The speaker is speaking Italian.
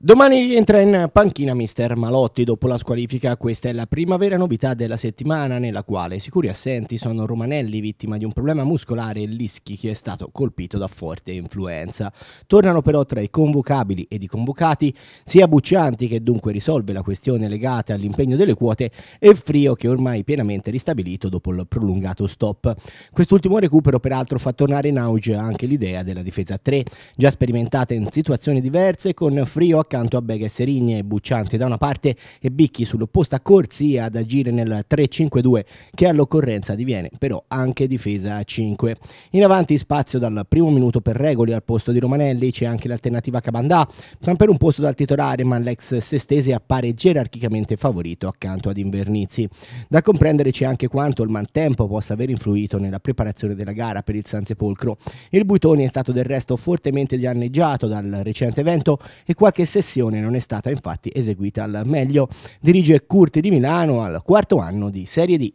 Domani rientra in panchina mister Malotti dopo la squalifica, questa è la prima vera novità della settimana nella quale sicuri assenti sono Romanelli vittima di un problema muscolare e Lischi che è stato colpito da forte influenza. Tornano però tra i convocabili ed i convocati sia Buccianti che dunque risolve la questione legata all'impegno delle quote e Frio che ormai pienamente ristabilito dopo il prolungato stop. Quest'ultimo recupero peraltro fa tornare in auge anche l'idea della difesa 3, già sperimentata in situazioni diverse con Frio a accanto a Beghe Serigni e Bucciante da una parte e Bicchi sull'opposta Corsi ad agire nel 3-5-2 che all'occorrenza diviene però anche difesa a 5. In avanti spazio dal primo minuto per Regoli al posto di Romanelli, c'è anche l'alternativa Cabandà, ma per un posto dal titolare ma l'ex Sestese appare gerarchicamente favorito accanto ad Invernizi. Da comprendere c'è anche quanto il mantempo possa aver influito nella preparazione della gara per il Sansepolcro. Il Buitoni è stato del resto fortemente danneggiato dal recente evento e qualche settimana sessione non è stata infatti eseguita al meglio. Dirige Curti di Milano al quarto anno di Serie D.